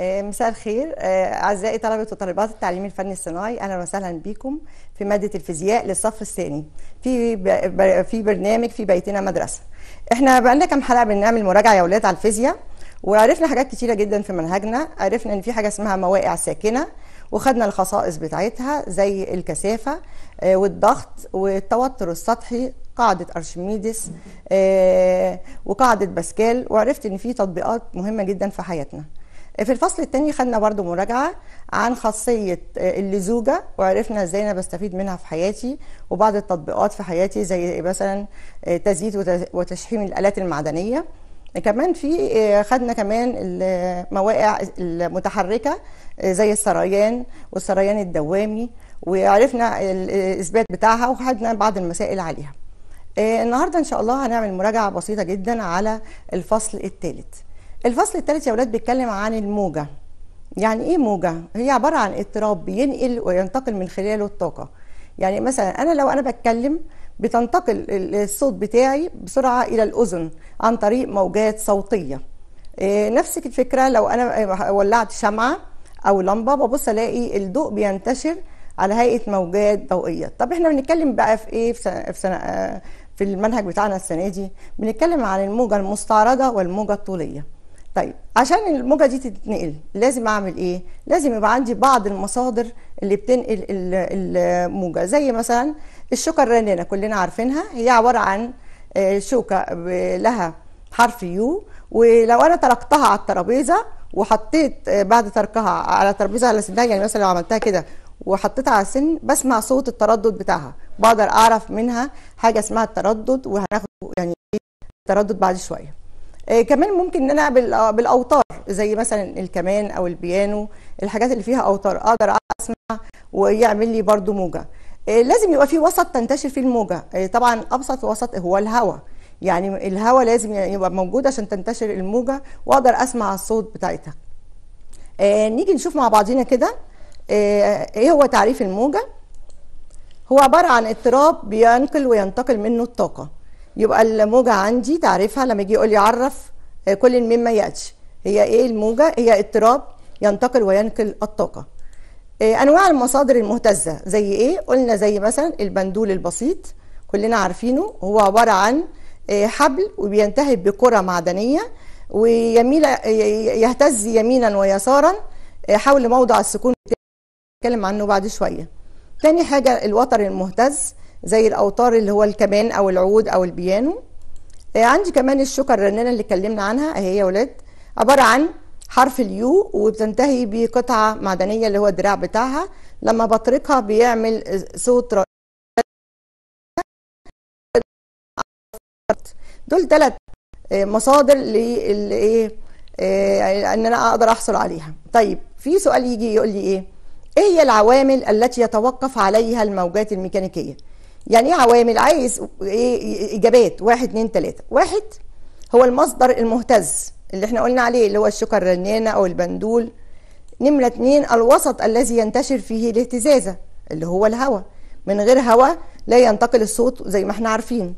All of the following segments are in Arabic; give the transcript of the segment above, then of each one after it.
آه، مساء الخير آه، اعزائي طلبه وطالبات التعليم الفني الصناعي اهلا وسهلا بكم في ماده الفيزياء للصف الثاني في في برنامج في بيتنا مدرسه احنا بقالنا كام حلقه بنعمل مراجعه يا اولاد على الفيزياء وعرفنا حاجات كتيره جدا في منهجنا عرفنا ان في حاجه اسمها مواقع ساكنه وخدنا الخصائص بتاعتها زي الكثافه آه، والضغط والتوتر السطحي قاعدة أرشميدس وقاعدة باسكال وعرفت إن في تطبيقات مهمة جدا في حياتنا في الفصل الثاني خدنا برضو مراجعة عن خاصية آه، اللزوجة وعرفنا ازاي انا بستفيد منها في حياتي وبعض التطبيقات في حياتي زي مثلا آه، تزييت وتشحيم الآلات المعدنية كمان في آه، خدنا كمان المواقع المتحركة زي السريان والسريان الدوامي وعرفنا الإثبات بتاعها وخدنا بعض المسائل عليها النهاردة إن شاء الله هنعمل مراجعة بسيطة جدا على الفصل الثالث الفصل الثالث يا ولاد بيتكلم عن الموجة يعني ايه موجة؟ هي عبارة عن اضطراب بينقل وينتقل من خلاله الطاقة يعني مثلا انا لو انا بتكلم بتنتقل الصوت بتاعي بسرعة إلى الأذن عن طريق موجات صوتية إيه، نفس الفكرة لو أنا ولعت شمعة أو لمبة ببص ألاقي الضوء بينتشر على هيئة موجات ضوئية طب احنا بنتكلم بقى في ايه في سنة, في, سنة آه، في المنهج بتاعنا السنة دي بنتكلم عن الموجة المستعرضة والموجة الطولية طيب عشان الموجه دي تتنقل لازم اعمل ايه لازم يبقى عندي بعض المصادر اللي بتنقل الموجه زي مثلا الشوكه الرنانه كلنا عارفينها هي عباره عن آه، شوكه لها حرف يو ولو انا تركتها على الترابيزه وحطيت آه، بعد تركها على الترابيزه على سنها يعني مثلا لو عملتها كده وحطيتها على السن بسمع صوت التردد بتاعها بقدر اعرف منها حاجه اسمها التردد وهناخد يعني التردد إيه بعد شويه آه، كمان ممكن ان انا آه، بالاوتار زي مثلا الكمان او البيانو الحاجات اللي فيها اوتار اقدر اسمع ويعمل لي برضو موجه آه، لازم يبقى في وسط تنتشر فيه الموجه طبعا ابسط وسط هو الهواء يعني الهواء لازم يبقى موجود عشان تنتشر الموجه واقدر اسمع الصوت بتاعتها نيجي نشوف مع بعضينا كده ايه هو تعريف الموجه هو عباره عن اضطراب بينقل وينتقل منه الطاقه يبقى الموجه عندي تعرفها لما يجي يقول لي عرف آه، كل مما ياتي هي ايه الموجه هي اضطراب ينتقل وينقل الطاقه آه، انواع المصادر المهتزه زي ايه قلنا زي مثلا البندول البسيط كلنا عارفينه هو عباره عن آه، حبل وبينتهي بكره معدنيه ويميل يهتز يمينا ويسارا حول موضع السكون نتكلم عنه بعد شويه تاني حاجه الوتر المهتز زي الاوتار اللي هو الكمان او العود او البيانو آه، عندي كمان الشوكه الرنانه اللي اتكلمنا عنها اهي آه، يا ولاد عباره عن حرف اليو وبتنتهي بقطعه معدنيه اللي هو الدراع بتاعها لما بطرقها بيعمل صوت ر... دول ثلاث آه، مصادر للايه ان انا اقدر احصل عليها طيب في سؤال يجي يقول لي ايه ايه هي العوامل التي يتوقف عليها الموجات الميكانيكيه يعني ايه عوامل عايز ايه اجابات واحد اتنين تلاته واحد هو المصدر المهتز اللي احنا قلنا عليه اللي هو الشوكة الرنانة او البندول نمرة اتنين الوسط الذي ينتشر فيه الاهتزازة اللي هو الهواء من غير هواء لا ينتقل الصوت زي ما احنا عارفين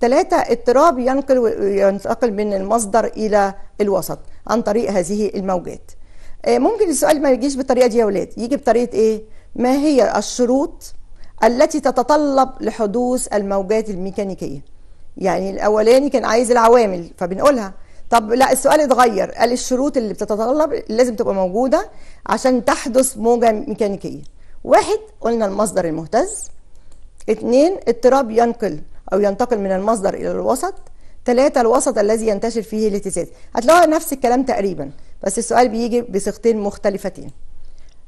ثلاثة اضطراب ينقل ينتقل من المصدر إلى الوسط عن طريق هذه الموجات آه، ممكن السؤال ما يجيش بالطريقة دي يا ولاد يجي بطريقة إيه؟ ما هي الشروط التي تتطلب لحدوث الموجات الميكانيكيه يعني الاولاني كان عايز العوامل فبنقولها طب لا السؤال اتغير قال الشروط اللي بتتطلب لازم تبقى موجوده عشان تحدث موجه ميكانيكيه واحد قلنا المصدر المهتز اثنين اضطراب ينقل او ينتقل من المصدر الى الوسط ثلاثة الوسط الذي ينتشر فيه الاهتزاز هتلاقوها نفس الكلام تقريبا بس السؤال بيجي بصيغتين مختلفتين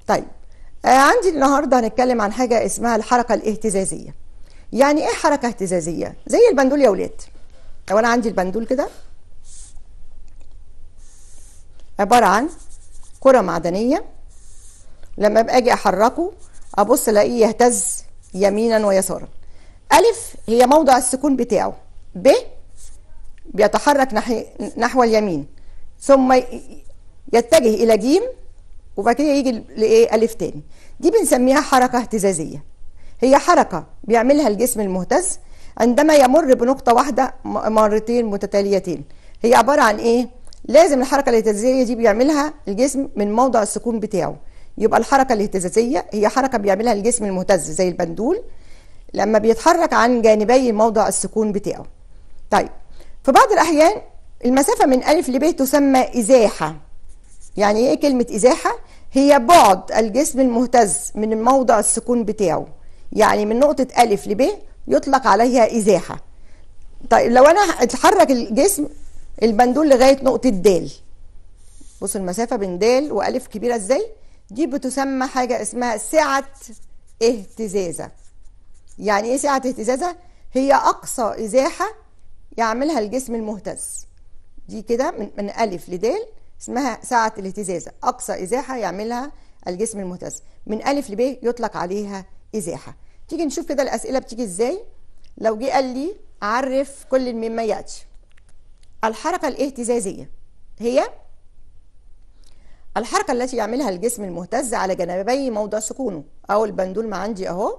طيب آه، عندي النهارده هنتكلم عن حاجه اسمها الحركه الاهتزازيه يعني ايه حركه اهتزازيه زي البندول يا ولاد لو انا عندي البندول كده عباره عن كره معدنيه لما باجي احركه ابص الاقيه يهتز يمينا ويسارا الف هي موضع السكون بتاعه ب بيتحرك نحو اليمين ثم يتجه الى جيم وبعد كده يجي لايه الف تاني دي بنسميها حركه اهتزازيه هي حركه بيعملها الجسم المهتز عندما يمر بنقطه واحده مرتين متتاليتين هي عباره عن ايه لازم الحركه الاهتزازيه دي بيعملها الجسم من موضع السكون بتاعه يبقى الحركه الاهتزازيه هي حركه بيعملها الجسم المهتز زي البندول لما بيتحرك عن جانبي موضع السكون بتاعه طيب في بعض الاحيان المسافه من الف ب تسمى ازاحه يعني ايه كلمة إزاحة؟ هي بعد الجسم المهتز من موضع السكون بتاعه يعني من نقطة ألف لب يطلق عليها إزاحة طيب لو أنا اتحرك الجسم البندول لغاية نقطة د بص المسافة بين د وألف كبيرة إزاي؟ دي بتسمى حاجة اسمها سعة اهتزازة يعني إيه سعة اهتزازة؟ هي أقصى إزاحة يعملها الجسم المهتز دي كده من, من ألف لدال اسمها ساعة الاهتزاز أقصى إزاحة يعملها الجسم المهتز من ألف لب يطلق عليها إزاحة تيجي نشوف كده الأسئلة بتيجي إزاي لو جه قال لي عرف كل مما يأتي الحركة الاهتزازية هي الحركة التي يعملها الجسم المهتز على جنبي موضع سكونه أو البندول ما عندي أهو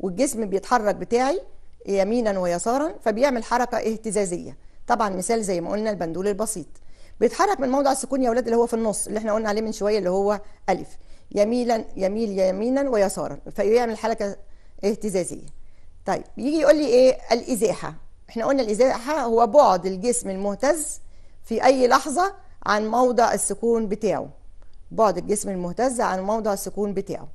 والجسم بيتحرك بتاعي يمينا ويسارا فبيعمل حركة اهتزازية طبعا مثال زي ما قلنا البندول البسيط بيتحرك من موضع السكون يا اولاد اللي هو في النص اللي احنا قلنا عليه من شويه اللي هو الف يميلا يميل يمينا ويسارا فيعمل حركه اهتزازيه طيب يجي يقول لي ايه الازاحه احنا قلنا الازاحه هو بعد الجسم المهتز في اي لحظه عن موضع السكون بتاعه بعد الجسم المهتز عن موضع السكون بتاعه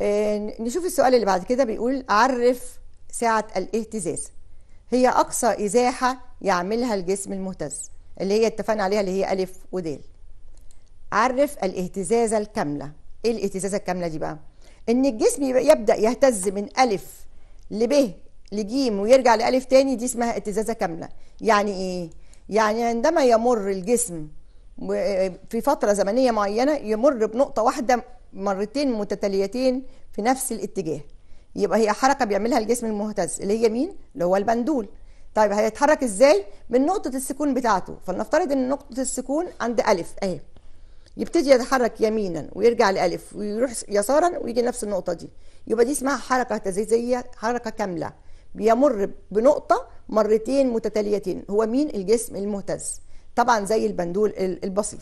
آه، نشوف السؤال اللي بعد كده بيقول عرف ساعه الاهتزاز هي أقصى إزاحة يعملها الجسم المهتز اللي هي اتفقنا عليها اللي هي ألف وديل عرف الاهتزازة الكاملة إيه الاهتزازة الكاملة دي بقى؟ إن الجسم يبدأ يهتز من ألف لب لجيم ويرجع لألف تاني دي اسمها اهتزازة كاملة يعني إيه؟ يعني عندما يمر الجسم في فترة زمنية معينة يمر بنقطة واحدة مرتين متتاليتين في نفس الاتجاه يبقى هي حركه بيعملها الجسم المهتز اللي هي مين اللي هو البندول طيب هيتحرك ازاي من نقطه السكون بتاعته فلنفترض ان نقطه السكون عند الف اهي يبتدي يتحرك يمينا ويرجع لالف ويروح يسارا ويجي نفس النقطه دي يبقى دي اسمها حركه تزيزيه حركه كامله بيمر بنقطه مرتين متتاليتين هو مين الجسم المهتز طبعا زي البندول البسيط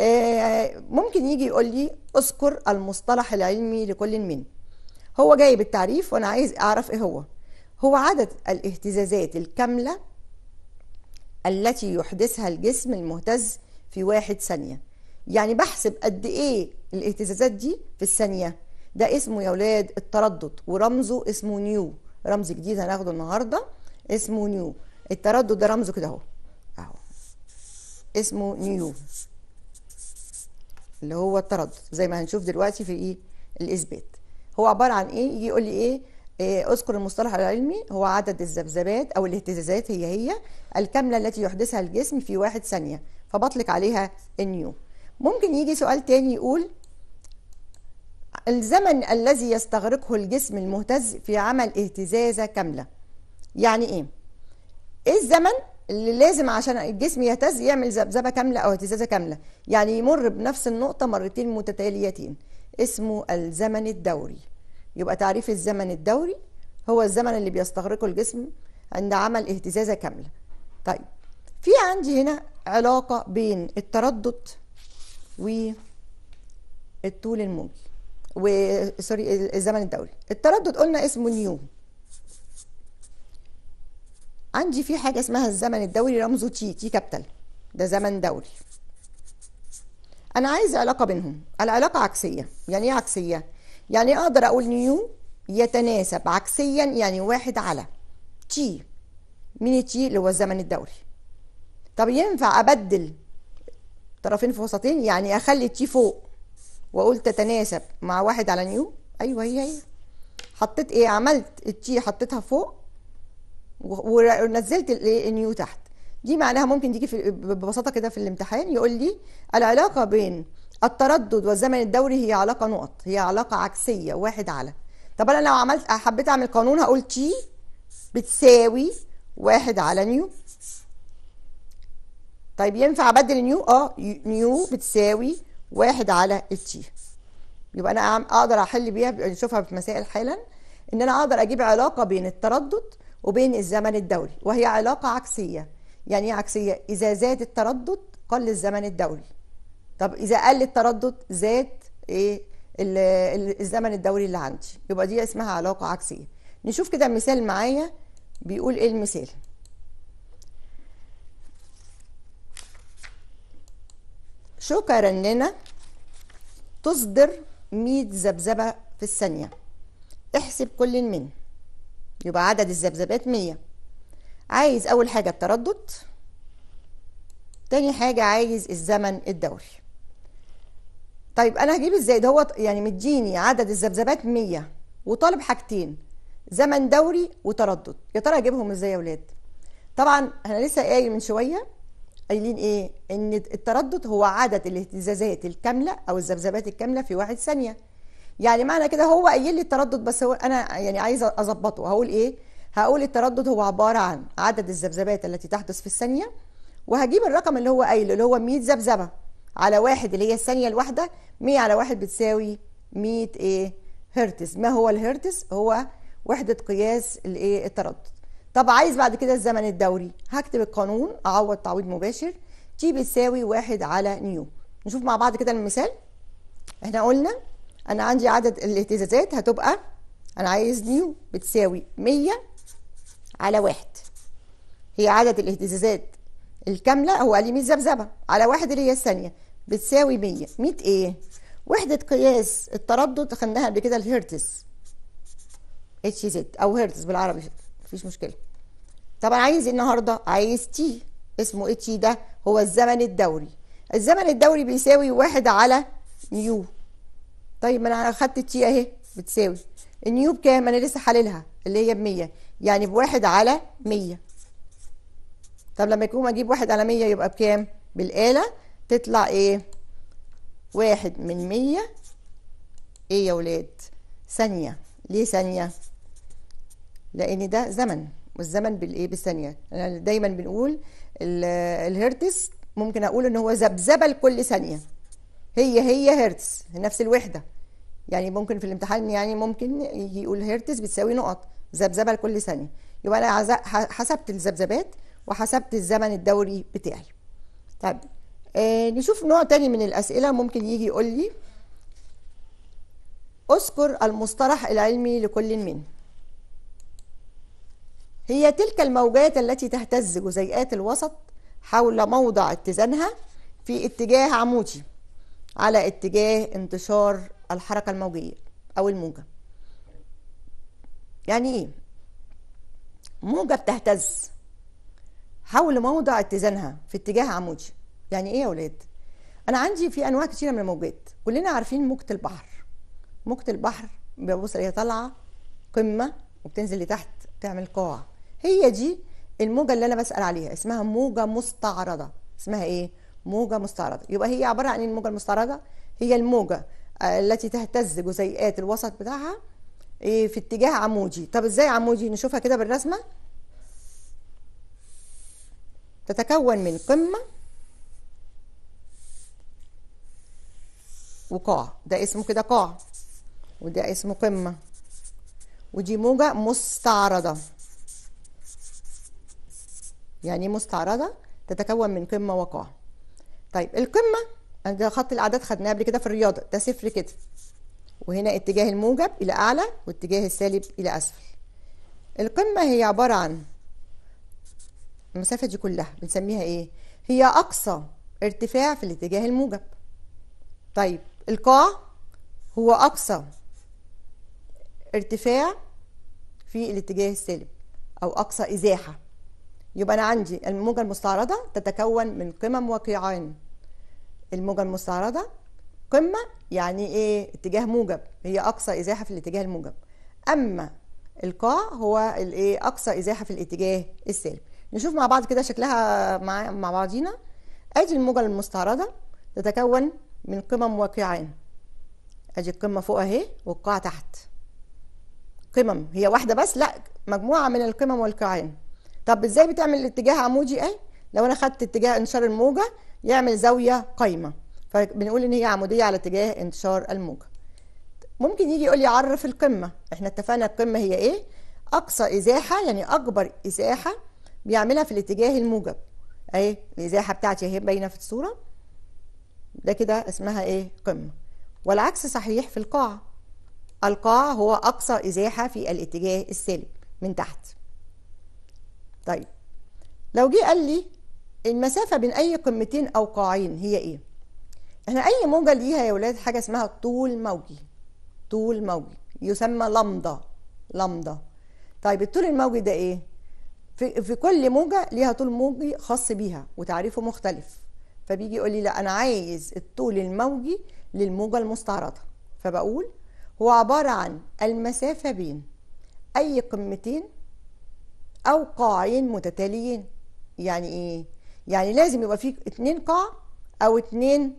آه، ممكن يجي يقول لي اذكر المصطلح العلمي لكل من هو جايب التعريف وانا عايز اعرف ايه هو هو عدد الاهتزازات الكامله التي يحدثها الجسم المهتز في واحد ثانيه يعني بحسب قد ايه الاهتزازات دي في الثانيه ده اسمه يا ولاد التردد ورمزه اسمه نيو رمز جديد هناخده النهارده اسمه نيو التردد ده رمزه كده اهو اهو اسمه نيو اللي هو التردد زي ما هنشوف دلوقتي في ايه الاثبات هو عباره عن ايه يجي يقول لي ايه, إيه اذكر المصطلح العلمي هو عدد الذبذبات او الاهتزازات هي هي الكامله التي يحدثها الجسم في واحد ثانيه فبطلق عليها النيو ممكن يجي سؤال تاني يقول الزمن الذي يستغرقه الجسم المهتز في عمل اهتزازه كامله يعني ايه ايه الزمن اللي لازم عشان الجسم يهتز يعمل ذبذبه كامله او اهتزازه كامله يعني يمر بنفس النقطه مرتين متتاليتين اسمه الزمن الدوري يبقى تعريف الزمن الدوري هو الزمن اللي بيستغرقه الجسم عند عمل اهتزازة كاملة طيب في عندي هنا علاقة بين التردد والطول الموجي وسوري الزمن الدوري التردد قلنا اسمه نيو عندي في حاجة اسمها الزمن الدوري رمزه تي تي كابيتال ده زمن دوري انا عايز علاقة بينهم العلاقة عكسية يعني ايه عكسية يعني اقدر اقول نيو يتناسب عكسيا يعني واحد على تي مين تي اللي هو الزمن الدوري طب ينفع ابدل طرفين في وسطين يعني اخلي تي فوق واقول تتناسب مع واحد على نيو ايوه هي هي حطيت ايه عملت التي حطيتها فوق ونزلت النيو إيه؟ تحت دي معناها ممكن تيجي ببساطه كده في الامتحان يقول لي العلاقه بين التردد والزمن الدوري هي علاقه نقط هي علاقه عكسيه واحد على طب انا لو عملت حبيت اعمل قانون هقول تي بتساوي واحد على نيو طيب ينفع ابدل نيو اه نيو بتساوي واحد على التي يبقى انا اقدر احل بيها نشوفها في مسائل حالا ان انا اقدر اجيب علاقه بين التردد وبين الزمن الدوري وهي علاقه عكسيه يعني ايه عكسيه اذا زاد التردد قل الزمن الدوري طب اذا قل التردد زاد ايه الزمن الدوري اللي عندي يبقى دي اسمها علاقه عكسيه نشوف كده مثال معايا بيقول ايه المثال شكرا لنا تصدر 100 ذبذبه في الثانيه احسب كل من يبقى عدد الذبذبات 100 عايز اول حاجه التردد تاني حاجه عايز الزمن الدوري طيب انا هجيب ازاي ده هو يعني مديني عدد الذبذبات 100 وطالب حاجتين زمن دوري وتردد يا ترى اجيبهم ازاي يا اولاد طبعا انا لسه قايل من شويه قايلين ايه ان التردد هو عدد الاهتزازات الكامله او الذبذبات الكامله في واحد ثانيه يعني معنى كده هو قايل لي التردد بس هو انا يعني عايزه اظبطه هقول ايه هقول التردد هو عباره عن عدد الذبذبات التي تحدث في الثانيه وهجيب الرقم اللي هو قايله اللي هو 100 ذبذبه على واحد اللي هي الثانية الواحدة 100 على واحد بتساوي 100 ايه هرتز ما هو الهرتز هو وحدة قياس الايه التردد طب عايز بعد كده الزمن الدوري هكتب القانون اعوض تعويض مباشر تي بتساوي واحد على نيو نشوف مع بعض كده المثال احنا قلنا انا عندي عدد الاهتزازات هتبقى انا عايز نيو بتساوي 100 على واحد هي عدد الاهتزازات الكامله هو قال لي 100 ذبذبه على واحد اللي هي الثانيه بتساوي 100 100 ايه وحده قياس التردد خدناها قبل كده الهرتز اتش زد او هرتز بالعربي مفيش مشكله انا عايز ايه النهارده عايز تي اسمه اتش ده هو الزمن الدوري الزمن الدوري بيساوي واحد على نيو طيب ما انا اخدت تي اهي بتساوي النيو بكام انا لسه حللها اللي هي ب 100 يعني بواحد على 100 طب لما يكون اجيب واحد على 100 يبقى بكام بالاله تطلع ايه واحد من مية ايه يا ولاد ثانية ليه ثانية لان ده زمن والزمن بالايه بالثانية انا دايما بنقول الهرتز ممكن اقول ان هو ذبذبه لكل ثانية هي هي هرتز نفس الوحدة يعني ممكن في الامتحان يعني ممكن يجي يقول هرتز بتساوي نقط ذبذبه لكل ثانية يبقى انا حسبت الذبذبات وحسبت الزمن الدوري بتاعي طيب آه نشوف نوع تاني من الأسئلة ممكن يجي يقول لي أذكر المصطلح العلمي لكل منه هي تلك الموجات التي تهتز جزيئات الوسط حول موضع اتزانها في اتجاه عمودي على اتجاه انتشار الحركة الموجية أو الموجة يعني إيه؟ موجة بتهتز حول موضع اتزانها في اتجاه عمودي يعني ايه يا اولاد انا عندي في انواع كتيره من الموجات كلنا عارفين موجه البحر موجه البحر ببص هي طالعه قمه وبتنزل لتحت تعمل قاع هي دي الموجه اللي انا بسال عليها اسمها موجه مستعرضه اسمها ايه موجه مستعرضه يبقى هي عباره عن إيه الموجه المستعرضه هي الموجه آه، التي تهتز جزيئات الوسط بتاعها إيه، في اتجاه عمودي طب ازاي عمودي نشوفها كده بالرسمه تتكون من قمه وقاع ده اسمه كده قاع وده اسمه قمة ودي موجة مستعرضة يعني إيه مستعرضة تتكون من قمة وقاع طيب القمة ده خط الأعداد خدناه قبل كده في الرياضة ده صفر كده وهنا اتجاه الموجب إلى أعلى واتجاه السالب إلى أسفل القمة هي عبارة عن المسافة دي كلها بنسميها إيه؟ هي أقصى ارتفاع في الاتجاه الموجب طيب القاع هو أقصى ارتفاع في الاتجاه السالب أو أقصى إزاحة يبقى أنا عندي الموجة المستعرضة تتكون من قمم وقيعان الموجة المستعرضة قمة يعني إيه اتجاه موجب هي أقصى إزاحة في الاتجاه الموجب أما القاع هو الإيه أقصى إزاحة في الاتجاه السالب نشوف مع بعض كده شكلها مع, مع بعضينا ادي الموجة المستعرضة تتكون من قمم وقيعان ادي القمه فوق اهي والقاع تحت قمم هي واحده بس لا مجموعه من القمم والقيعان طب ازاي بتعمل الاتجاه عمودي اهي لو انا خدت اتجاه انشار الموجه يعمل زاويه قايمه فبنقول ان هي عموديه على اتجاه انتشار الموجه ممكن يجي يقول لي عرف القمه احنا اتفقنا القمه هي ايه اقصى ازاحه يعني اكبر ازاحه بيعملها في الاتجاه الموجب اهي الازاحه بتاعتي اهي باينه في الصوره ده كده اسمها ايه قمة والعكس صحيح في القاع القاع هو أقصى إزاحة في الاتجاه السالب من تحت طيب لو جه قال لي المسافة بين أي قمتين أو قاعين هي إيه احنا أي موجة ليها يا ولاد حاجة اسمها طول موجي طول موجي يسمى لمضة لمضة طيب الطول الموجي ده إيه في, في كل موجة ليها طول موجي خاص بيها وتعريفه مختلف فبيجي يقول لي لا انا عايز الطول الموجي للموجه المستعرضه فبقول هو عباره عن المسافه بين اي قمتين او قاعين متتاليين يعني ايه يعني لازم يبقى في اتنين قاع او اتنين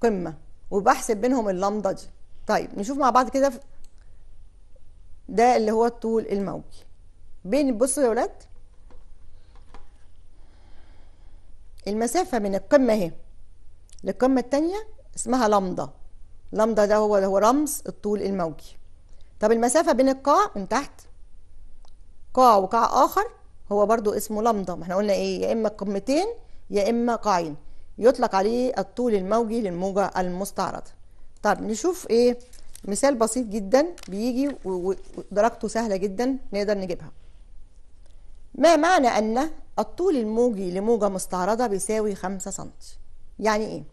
قمه وبحسب بينهم اللمضه دي طيب نشوف مع بعض كده ده اللي هو الطول الموجي بين بصوا يا ولاد المسافة من القمة اهي للقمة التانية اسمها لمدة لمدة ده هو ده هو رمز الطول الموجي طب المسافة بين القاع من تحت قاع وقاع آخر هو برضو اسمه لمدة ما احنا قلنا ايه يا إما قمتين يا إما قاعين يطلق عليه الطول الموجي للموجة المستعرضة طب نشوف ايه مثال بسيط جدا بيجي ودرجته سهلة جدا نقدر نجيبها ما معنى أن الطول الموجي لموجة مستعرضة بيساوي 5 سم يعني ايه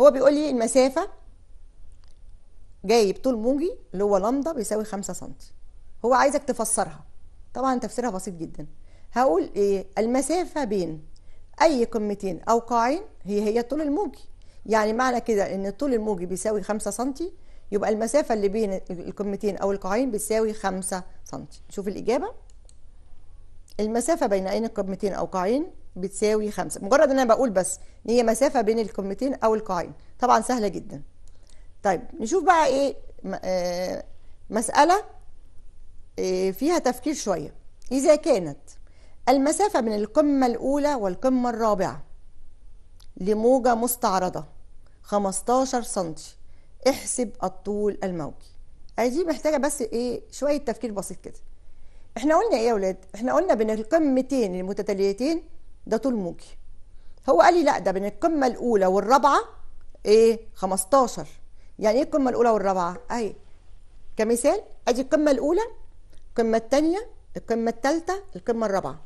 هو بيقول لي المسافة جايب طول موجي اللي هو لامدا بيساوي 5 سم هو عايزك تفسرها طبعا تفسيرها بسيط جدا هقول ايه المسافة بين اي قمتين او قاعين هي هي الطول الموجي يعني معنى كده ان الطول الموجي بيساوي 5 سم يبقى المسافة اللي بين القمتين او القاعين بتساوي 5 سم نشوف الاجابة المسافة بين أين القمتين أو قاعين بتساوي خمسة مجرد أن أنا بقول بس إن هي مسافة بين القمتين أو القاعين طبعا سهلة جدا طيب نشوف بقى إيه آه، مسألة آه، فيها تفكير شوية إذا كانت المسافة بين القمة الأولى والقمة الرابعة لموجة مستعرضة 15 سنتي احسب الطول الموجي ادي محتاجه بس ايه شويه تفكير بسيط كده احنا قلنا ايه يا اولاد احنا قلنا بين القمتين المتتاليتين ده طول موجي هو قال لي لا ده بين القمه الاولى والرابعه ايه 15 يعني ايه القمه الاولى والرابعه اهي كمثال ادي القمه الاولى القمه الثانيه القمه الثالثه القمه الرابعه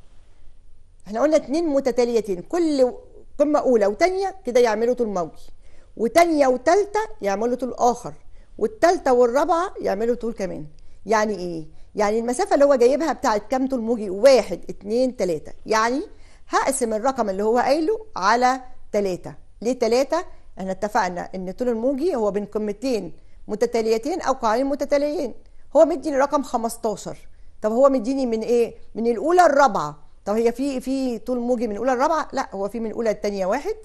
احنا قلنا اتنين متتاليتين كل قمه اولى وثانيه كده يعملوا طول موجي وثانيه وثالثه يعملوا طول اخر والثالثه والرابعه يعملوا طول كمان يعني ايه يعني المسافه اللي هو جايبها بتاعه كام طول موجي واحد اتنين تلاتة يعني هقسم الرقم اللي هو قايله على تلاتة ليه تلاتة احنا اتفقنا ان طول الموجي هو بين قمتين متتاليتين او قاعين متتاليين هو مديني رقم 15 طب هو مديني من ايه من الاولى الرابعه طب هي في في طول موجي من الاولى الرابعه لا هو في من الاولى الثانيه واحد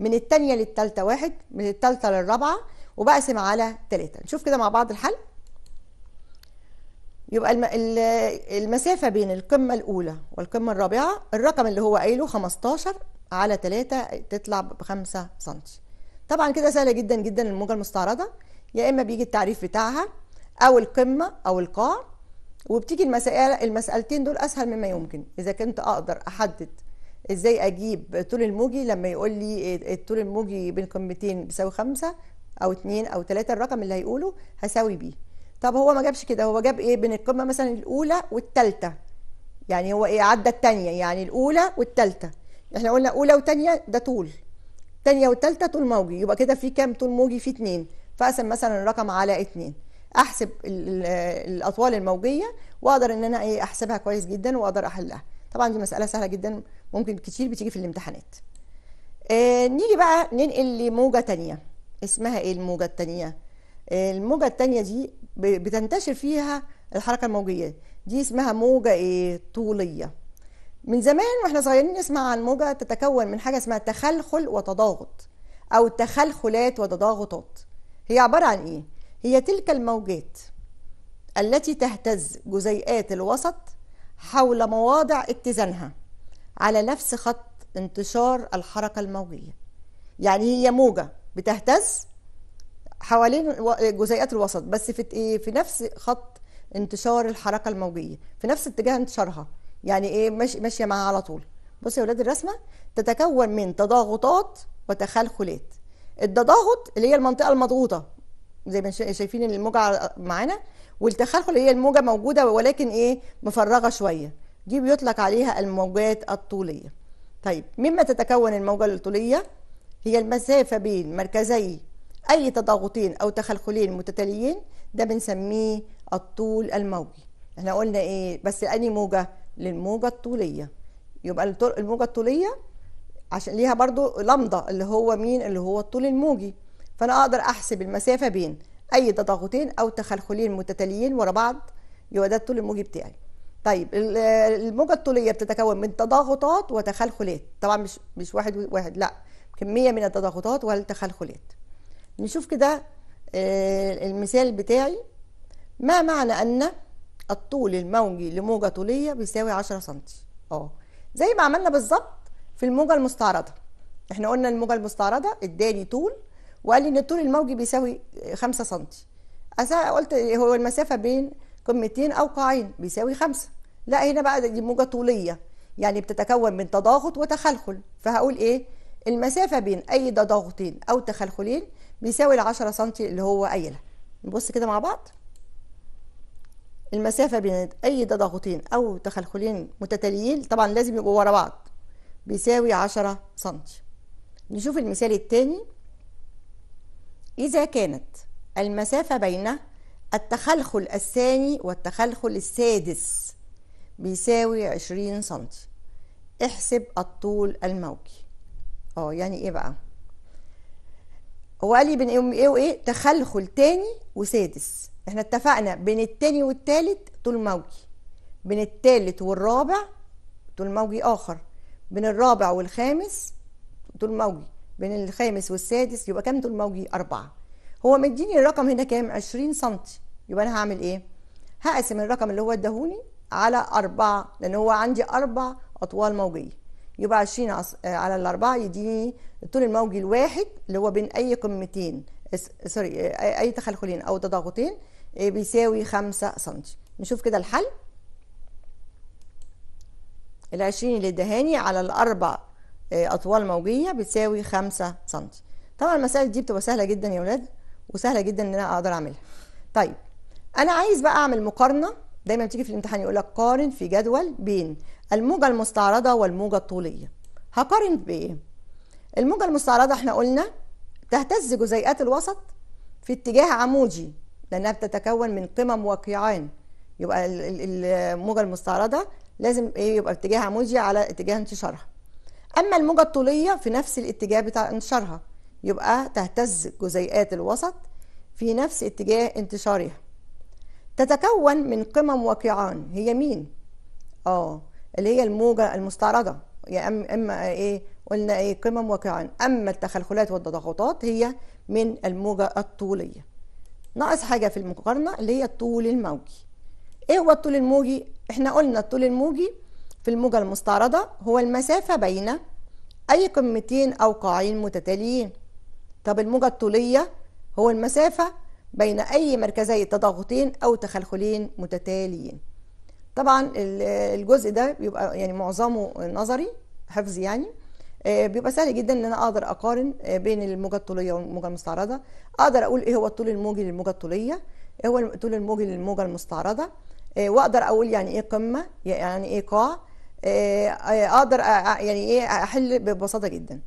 من الثانيه للثالثه واحد من الثالثه للرابعه وبقسم على ثلاثه نشوف كده مع بعض الحل يبقى المسافة بين القمة الأولى والقمة الرابعة الرقم اللي هو قايله 15 على 3 تطلع ب 5 سم طبعا كده سهلة جدا جدا الموجة المستعرضة يا إما بيجي التعريف بتاعها أو القمة أو القاع وبتيجي المسألة المسألتين دول أسهل مما يمكن إذا كنت أقدر أحدد إزاي أجيب طول الموجي لما يقول لي الطول الموجي بين قمتين بيساوي 5 أو 2 أو 3 الرقم اللي هيقوله هساوي بيه طب هو ما جابش كده هو جاب ايه بين القمه مثلا الاولى والثالثه يعني هو ايه عدى الثانيه يعني الاولى والثالثه احنا قلنا اولى وثانيه ده طول ثانيه والثالثه طول موجي يبقى كده في كام طول موجي في اثنين فاقسم مثلا الرقم على اثنين احسب الاطوال الموجيه واقدر ان انا ايه احسبها كويس جدا واقدر احلها طبعا دي مساله سهله جدا ممكن كتير بتيجي في الامتحانات آه نيجي بقى ننقل لموجه تانية اسمها ايه الموجه التانية آه، الموجه التانية دي بتنتشر فيها الحركه الموجيه دي اسمها موجه ايه طوليه من زمان واحنا صغيرين نسمع عن موجه تتكون من حاجه اسمها تخلخل وتضاغط او تخلخلات وتضاغطات هي عباره عن ايه هي تلك الموجات التي تهتز جزيئات الوسط حول مواضع اتزانها على نفس خط انتشار الحركه الموجيه يعني هي موجه بتهتز حوالين جزيئات الوسط بس في ايه في نفس خط انتشار الحركه الموجيه في نفس اتجاه انتشارها يعني ايه ماشيه ماشي معاها على طول بصوا يا اولاد الرسمه تتكون من تضاغطات وتخلخلات التضاغط اللي هي المنطقه المضغوطه زي ما شايفين ان الموجه معانا والتخلخل اللي هي الموجه موجوده ولكن ايه مفرغه شويه دي بيطلق عليها الموجات الطوليه طيب مما تتكون الموجه الطوليه هي المسافه بين مركزي أي تضاغطين أو تخلخلين متتاليين ده بنسميه الطول الموجي احنا قلنا ايه بس أني موجة للموجة الطولية يبقى الموجة الطولية عشان ليها برضو لمضة اللي هو مين اللي هو الطول الموجي فأنا أقدر أحسب المسافة بين أي تضاغطين أو تخلخلين متتاليين ورا بعض يبقى ده الطول الموجي بتاعي طيب الموجة الطولية بتتكون من تضاغطات وتخلخلات طبعا مش مش واحد واحد لا كمية من التضاغطات والتخلخلات نشوف كده آه، المثال بتاعي ما معنى أن الطول الموجي لموجة طولية بيساوي 10 سم اه زي ما عملنا بالظبط في الموجة المستعرضة احنا قلنا الموجة المستعرضة اداني طول وقال لي ان الطول الموجي بيساوي 5 سم قلت هو المسافة بين قمتين أو قاعين بيساوي 5 لا هنا بقى دي موجة طولية يعني بتتكون من تضاغط وتخلخل فهقول ايه المسافة بين أي تضاغطين أو تخلخلين بيساوي ال 10 سم اللي هو قايلها نبص كده مع بعض المسافة بين أي ضغطين أو تخلخلين متتاليين طبعا لازم يبقوا ورا بعض بيساوي 10 سم نشوف المثال الثاني إذا كانت المسافة بين التخلخل الثاني والتخلخل السادس بيساوي 20 سم احسب الطول الموجي اه يعني ايه بقى هو قال لي بين ايه وايه تخلخل تاني وسادس احنا اتفقنا بين التاني والتالت طول موجي بين التالت والرابع طول موجي اخر بين الرابع والخامس طول موجي بين الخامس والسادس يبقى كام طول موجي أربعة هو مديني الرقم هنا كام 20 سنتي يبقى أنا هعمل إيه هقسم الرقم اللي هو اداهوني على أربعة لأن هو عندي أربع أطوال موجية يبقى 20 آه، على الأربعة يديني الطول الموجي الواحد اللي هو بين أي قمتين سوري آه، أي تخلخلين أو تضاغطين آه، بيساوي 5 سم نشوف كده الحل ال 20 اللي ادهاني على الأربع أطوال موجية بتساوي 5 سم طبعا المسائل دي بتبقى سهلة جدا يا ولاد وسهلة جدا إن أنا أقدر أعملها طيب أنا عايز بقى أعمل مقارنة دايما بتيجي في الامتحان يقول لك قارن في جدول بين الموجة المستعرضة والموجة الطولية هقارن بإيه؟ الموجة المستعرضة احنا قلنا تهتز جزيئات الوسط في اتجاه عمودي لأنها بتتكون من قمم وقيعان يبقى الموجة المستعرضة لازم ايه يبقى اتجاه عمودي على اتجاه انتشارها اما الموجه الطوليه في نفس الاتجاه بتاع انتشارها يبقى تهتز جزيئات الوسط في نفس اتجاه انتشارها تتكون من قمم وقيعان هي مين اه اللي هي الموجة المستعرضة يا يعني إما إيه قلنا إيه قمم وقيعان أما التخلخلات والضغوطات هي من الموجة الطولية ناقص حاجة في المقارنة اللي هي الطول الموجي إيه هو الطول الموجي؟ إحنا قلنا الطول الموجي في الموجة المستعرضة هو المسافة بين أي قمتين أو قاعين متتاليين طب الموجة الطولية هو المسافة بين أي مركزي تضغطين أو تخلخلين متتاليين طبعا الجزء ده بيبقى يعني معظمه نظري حفظ يعني آه، بيبقى سهل جدا ان انا اقدر اقارن آه، بين الموجه الطوليه والموجه المستعرضه اقدر اقول ايه هو الطول الموجي للموجه الطوليه ايه هو الطول الموجي للموجه المستعرضه آه، واقدر اقول يعني ايه قمه يعني ايه قاع اقدر يعني ايه احل ببساطه جدا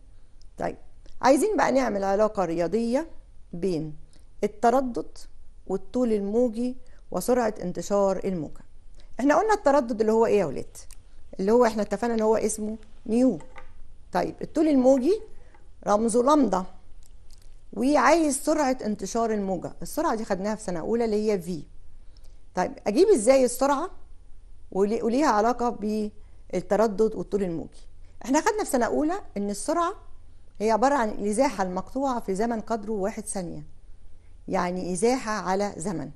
طيب عايزين بقى نعمل علاقه رياضيه بين التردد والطول الموجي وسرعه انتشار الموجه احنا قلنا التردد اللي هو ايه يا ولاد اللي هو احنا اتفقنا ان هو اسمه نيو طيب الطول الموجي رمزه لامدا وعايز سرعه انتشار الموجه السرعه دي خدناها في سنه اولى اللي هي في طيب اجيب ازاي السرعه وليها علاقه بالتردد والطول الموجي احنا خدنا في سنه اولى ان السرعه هي عباره عن الازاحه المقطوعه في زمن قدره واحد ثانيه يعني ازاحه على زمن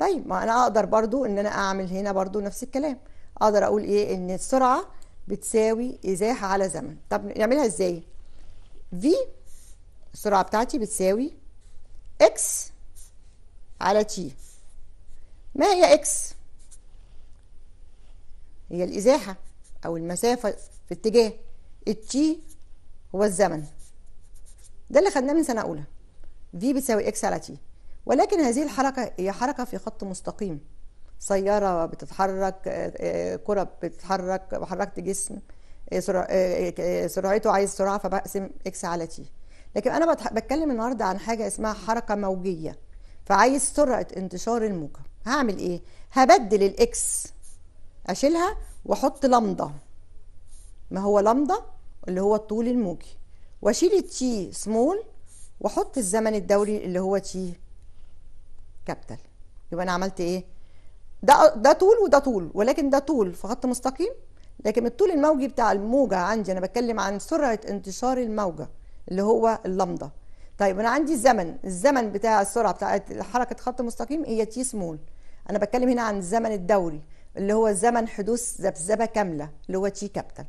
طيب ما انا اقدر برضو ان انا اعمل هنا برضو نفس الكلام اقدر اقول ايه ان السرعه بتساوي ازاحه على زمن طب نعملها ازاي في السرعه بتاعتي بتساوي x على t ما هي x هي الازاحه او المسافه في اتجاه التي هو الزمن ده اللي خدناه من سنه اولى في بتساوي x على t ولكن هذه الحركة هي حركة في خط مستقيم سيارة بتتحرك آه، آه، كرة بتتحرك وحركت جسم آه، سرعته عايز سرعة فبقسم اكس على تي لكن أنا بتكلم النهاردة عن حاجة اسمها حركة موجية فعايز سرعة انتشار الموجة هعمل ايه؟ هبدل الاكس اشيلها واحط لمضة ما هو لمضة اللي هو الطول الموجي واشيل التي سمول واحط الزمن الدوري اللي هو تي كابيتال يبقى انا عملت ايه ده ده طول وده طول ولكن ده طول في خط مستقيم لكن الطول الموجي بتاع الموجه عندي انا بتكلم عن سرعه انتشار الموجه اللي هو اللمضه طيب انا عندي الزمن الزمن بتاع السرعه بتاعه حركه خط مستقيم هي تي سمول انا بتكلم هنا عن الزمن الدوري اللي هو زمن حدوث ذبذبه كامله اللي هو تي كابيتال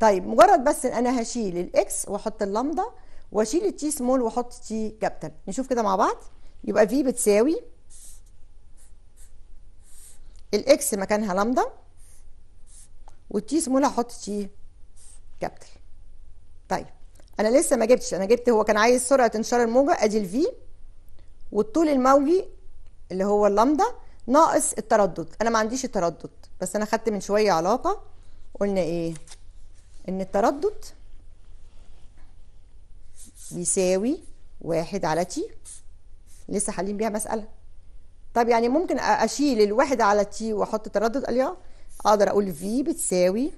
طيب مجرد بس ان انا هشيل الاكس واحط اللمضه واشيل التي سمول واحط تي كابيتال نشوف كده مع بعض يبقى في بتساوي الاكس مكانها لامدا والتي سمول هحط تي كابيتال طيب انا لسه ما جبتش انا جبت هو كان عايز سرعه انتشار الموجه ادي الفي والطول الموجي اللي هو اللامدا ناقص التردد انا ما عنديش التردد بس انا خدت من شويه علاقه قلنا ايه ان التردد بيساوي واحد على تي لسه حالين بيها مساله طب يعني ممكن اشيل الواحد على تي واحط تردد قال اقدر اقول في بتساوي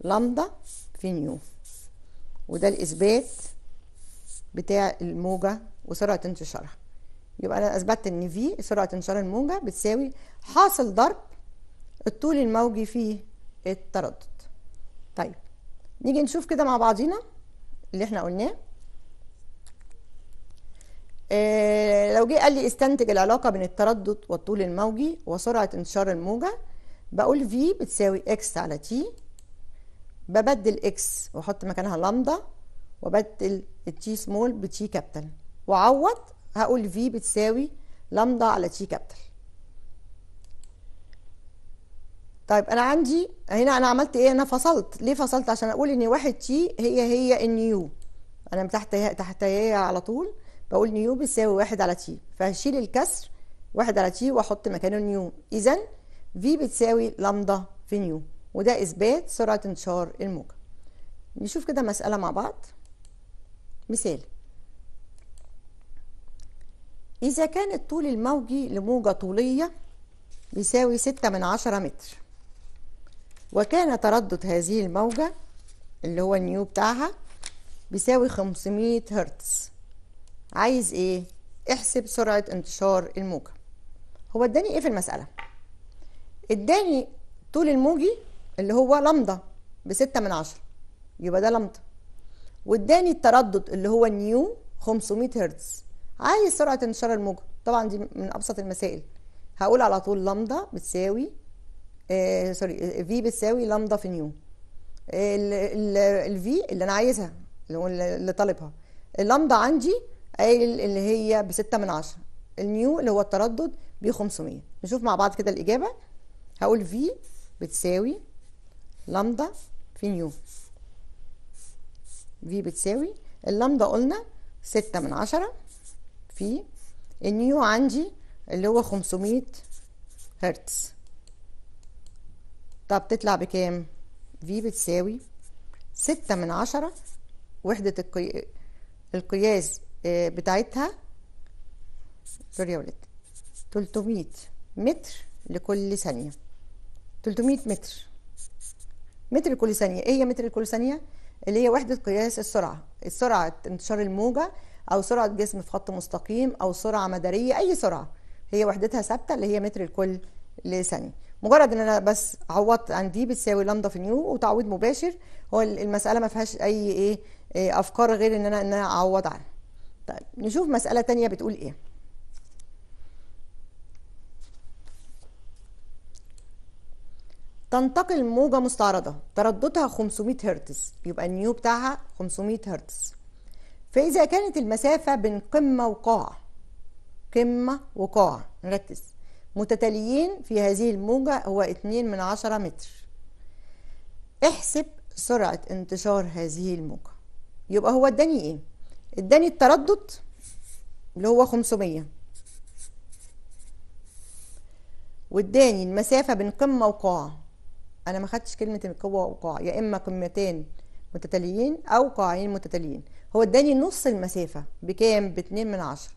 لامدا في نيو وده الاثبات بتاع الموجه وسرعه انتشارها يبقى انا اثبتت ان في سرعه انتشار الموجه بتساوي حاصل ضرب الطول الموجي في التردد طيب نيجي نشوف كده مع بعضينا اللي احنا قلناه آه، لو جه قال لي استنتج العلاقه بين التردد والطول الموجي وسرعه انتشار الموجه بقول في بتساوي اكس على تي ببدل اكس واحط مكانها لامدا وبدل التي سمول بتي كابيتال واعوض هقول في بتساوي لامدا على تي كابيتال طيب انا عندي هنا انا عملت ايه انا فصلت ليه فصلت عشان اقول ان واحد تي هي هي النيو انا تحت تحت هي على طول بقول نيو بيساوي واحد على تي فهشيل الكسر واحد على تي واحط مكانه نيو اذا في بتساوي لامدا في نيو وده اثبات سرعه انتشار الموجه نشوف كده مساله مع بعض مثال إذا كان الطول الموجي لموجة طولية يساوي ستة من عشرة متر وكان تردد هذه الموجة اللي هو النيو بتاعها بيساوي 500 هرتز عايز ايه احسب سرعه انتشار الموجه هو اداني ايه في المساله اداني طول الموجي اللي هو لمضه بستة من عشرة يبقى ده لمضه واداني التردد اللي هو نيو 500 هرتز عايز سرعه انتشار الموجه طبعا دي من ابسط المسائل هقول على طول لمضه بتساوي آه سوري في بتساوي لمضه في نيو الفي اللي انا عايزها اللي طالبها اللمضه عندي قايل اللي هي بستة من عشرة النيو اللي هو التردد ب 500 نشوف مع بعض كده الإجابة هقول في بتساوي لامدا في نيو في بتساوي اللامدا قلنا ستة من عشرة في النيو عندي اللي هو 500 هرتز طب تطلع بكام في بتساوي ستة من عشرة وحدة القياس آه، بتاعتها سوري يا ولد 300 متر لكل ثانيه 300 متر متر لكل ثانيه ايه هي متر لكل ثانيه اللي هي وحده قياس السرعه السرعه انتشار الموجه او سرعه جسم في خط مستقيم او سرعه مداريه اي سرعه هي وحدتها ثابته اللي هي متر لكل ثانيه مجرد ان انا بس عوضت عن دي بتساوي لامدا في نيو وتعويض مباشر هو المساله ما فيهاش اي ايه آه، افكار غير ان انا ان انا اعوض عنها طيب نشوف مسألة تانية بتقول إيه تنتقل موجة مستعرضة ترددها 500 هرتز يبقى النيو بتاعها 500 هرتز فإذا كانت المسافة بين قمة وقاع قمة وقاع نركز متتاليين في هذه الموجة هو 2 من 10 متر احسب سرعة انتشار هذه الموجة يبقى هو اداني ايه اداني التردد اللي هو 500 واداني المسافه بين قمه وقاع انا ما خدتش كلمه قوه وقاع يا اما قمتين متتاليين او قاعين متتاليين هو اداني نص المسافه بكام ب 2 من 10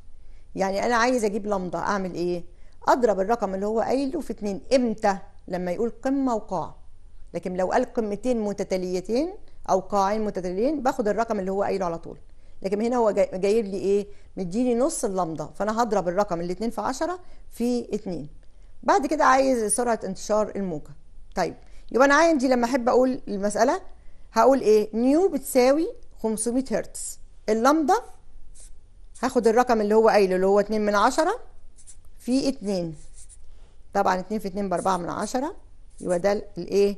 يعني انا عايز اجيب لمضه اعمل ايه اضرب الرقم اللي هو قايله في 2 امتى لما يقول قمه وقاع لكن لو قال قمتين متتاليتين او قاعين متتاليين باخد الرقم اللي هو قايله على طول لكن هنا هو جاي جايب لي ايه مديني نص اللمضه فانا هضرب الرقم اللي 2 في 10 في 2 بعد كده عايز سرعه انتشار الموجه طيب يبقى انا عندي لما احب اقول المساله هقول ايه نيو بتساوي 500 هرتز اللمضه هاخد الرقم اللي هو قايله اللي هو 2 من 10 في 2 طبعا 2 في 2 ب 4 من 10 يبقى ده الايه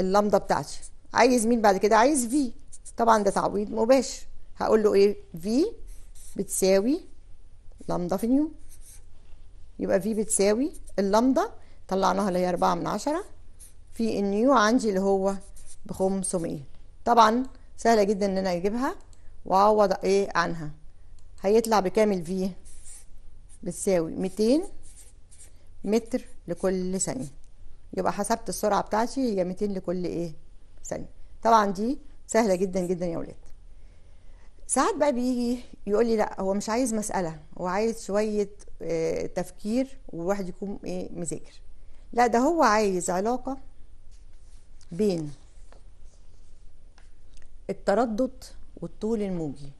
اللمضه بتاعتي عايز مين بعد كده عايز في طبعا ده تعويض مباشر هقول له ايه في بتساوي لامدا في نيو يبقى في بتساوي اللامدا طلعناها اللي هي أربعة من عشرة في النيو عندي اللي هو بخمسمية طبعا سهلة جدا ان انا اجيبها واعوض ايه عنها هيطلع بكامل في بتساوي ميتين متر لكل ثانية يبقى حسبت السرعة بتاعتي هي ميتين لكل ايه ثانية طبعا دي سهلة جدا جدا يا ولاد ساعات بقى بيجي يقول لي لا هو مش عايز مساله هو عايز شويه آه، تفكير وواحد يكون ايه مذاكر لا ده هو عايز علاقه بين التردد والطول الموجي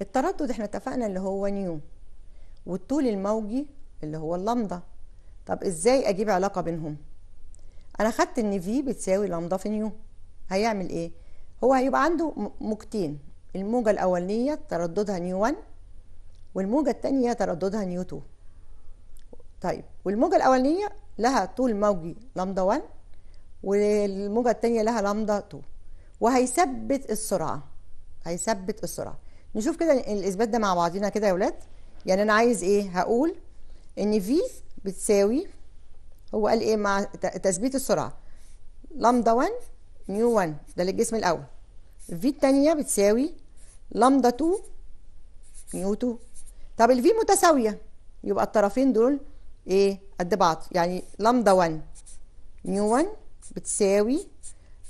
التردد احنا اتفقنا اللي هو نيو والطول الموجي اللي هو اللمضه طب ازاي اجيب علاقه بينهم انا خدت ان في بتساوي لمضه في نيو هيعمل ايه هو هيبقى عنده موجتين الموجة الأولانية ترددها نيو 1 والموجة الثانية ترددها نيو 2 طيب والموجة الأولانية لها طول موجي لامدا 1 والموجة الثانية لها لامدا 2 وهيثبت السرعة هيثبت السرعة نشوف كده الإثبات ده مع بعضينا كده يا ولاد يعني أنا عايز إيه هقول إن في بتساوي هو قال إيه مع تثبيت السرعة لامدا 1 نيو 1 ده للجسم الأول في الثانية بتساوي لامدا 2 ميو 2 طب الفي متساويه يبقى الطرفين دول ايه قد بعض يعني لامدا 1 ميو 1 بتساوي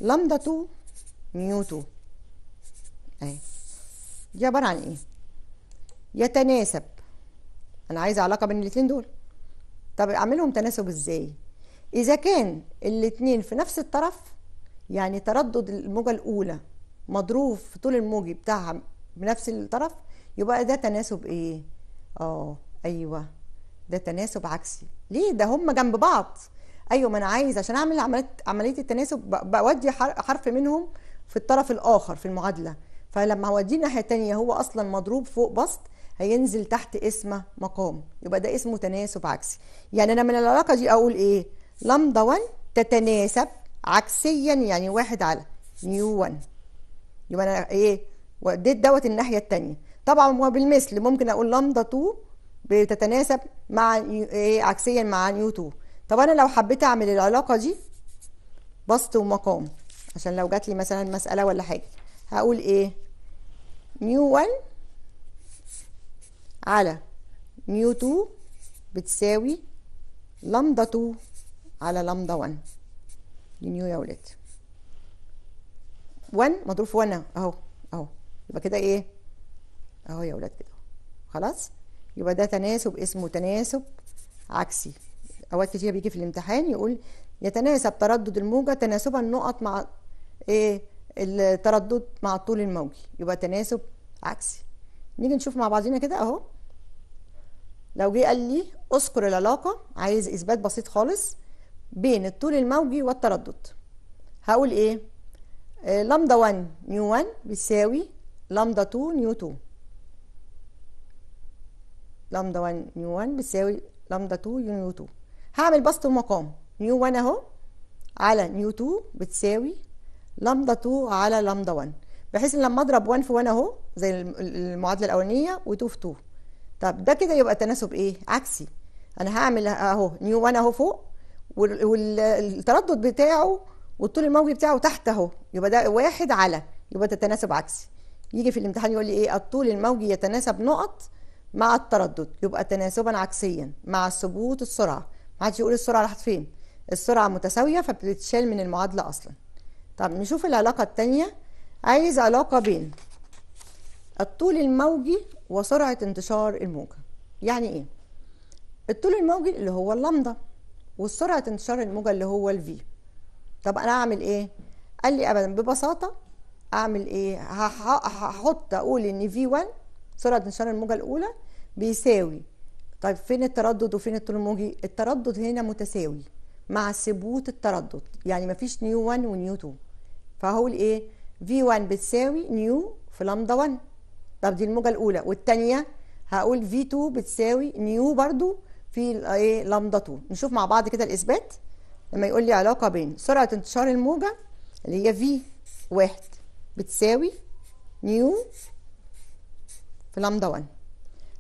لامدا 2 ميو 2 اهي دي عباره عن ايه يتناسب انا عايزه علاقه بين الاثنين دول طب اعملهم تناسب ازاي اذا كان الاثنين في نفس الطرف يعني تردد الموجه الاولى مضروب في طول الموجي بتاعها بنفس الطرف يبقى ده تناسب ايه اه ايوه ده تناسب عكسي ليه ده هم جنب بعض ايوه ما انا عايز عشان اعمل عمليه عمليه التناسب بودي حرف منهم في الطرف الاخر في المعادله فلما هوديه الناحيه الثانيه هو اصلا مضروب فوق بسط هينزل تحت اسمه مقام يبقى ده اسمه تناسب عكسي يعني انا من العلاقه دي اقول ايه لمضه 1 تتناسب عكسيا يعني واحد على نيو 1 يبقى انا ايه وديت دوت الناحيه الثانيه طبعا وبالمثل ممكن اقول لامدا 2 بتتناسب مع ايه عكسيا مع نيو 2 طب انا لو حبيت اعمل العلاقه دي بسط ومقام عشان لو جات لي مثلا مساله ولا حاجه هقول ايه نيو 1 على نيو 2 بتساوي لامدا 2 على لامدا 1 دي نيو يا ولاد 1 مضروب في 1 اهو اهو يبقى كده ايه اهو يا ولاد كده خلاص يبقى ده تناسب اسمه تناسب عكسي اوقات كتير بيجي في الامتحان يقول يتناسب تردد الموجه تناسبا النقط مع ايه التردد مع الطول الموجي يبقى تناسب عكسي نيجي نشوف مع بعضينا كده اهو لو جه قال لي اذكر العلاقه عايز اثبات بسيط خالص بين الطول الموجي والتردد هقول ايه لامدا 1 نيو 1 بتساوي لامدا 2 نيو 2 لامدا 1 نيو 1 بتساوي لامدا 2 نيو 2 هعمل بسط ومقام نيو 1 اهو على نيو 2 بتساوي لامدا 2 على لامدا 1 بحيث ان لما اضرب 1 في 1 اهو زي المعادله الاولانيه و2 في 2 طب ده كده يبقى تناسب ايه عكسي انا هعمل اهو نيو 1 اهو فوق والتردد بتاعه والطول الموجي بتاعه تحت اهو يبقى ده واحد على يبقى ده تناسب عكسي يجي في الامتحان يقول لي ايه الطول الموجي يتناسب نقط مع التردد يبقى تناسبا عكسيا مع ثبوت السرعه ما حدش يقول السرعه راحت فين السرعه متساويه فبتتشال من المعادله اصلا طب نشوف العلاقه الثانيه عايز علاقه بين الطول الموجي وسرعه انتشار الموجه يعني ايه الطول الموجي اللي هو اللمضه وسرعه انتشار الموجه اللي هو الفي طب انا اعمل ايه قال لي ابدا ببساطه اعمل ايه هحط اقول ان في 1 سرعه انتشار الموجه الاولى بيساوي طيب فين التردد وفين الطول الموجي التردد هنا متساوي مع ثبوت التردد يعني مفيش نيو 1 ونيو 2 فهقول ايه في 1 بتساوي نيو في لامدا 1 طب دي الموجه الاولى والثانيه هقول في 2 بتساوي نيو برضو في ايه لامدا 2 نشوف مع بعض كده الاثبات لما يقول لي علاقة بين سرعة انتشار الموجة اللي هي في واحد بتساوي نيو في لامدا 1